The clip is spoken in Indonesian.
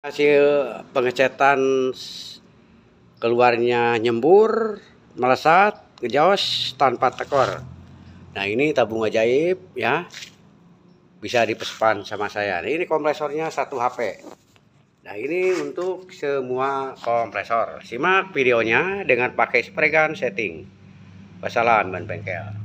hasil pengecetan keluarnya nyembur melesat ngejos tanpa tekor nah ini tabung ajaib ya bisa dipespan sama saya nah, ini kompresornya satu HP nah ini untuk semua kompresor simak videonya dengan pakai spray gun setting Wassalam ban bengkel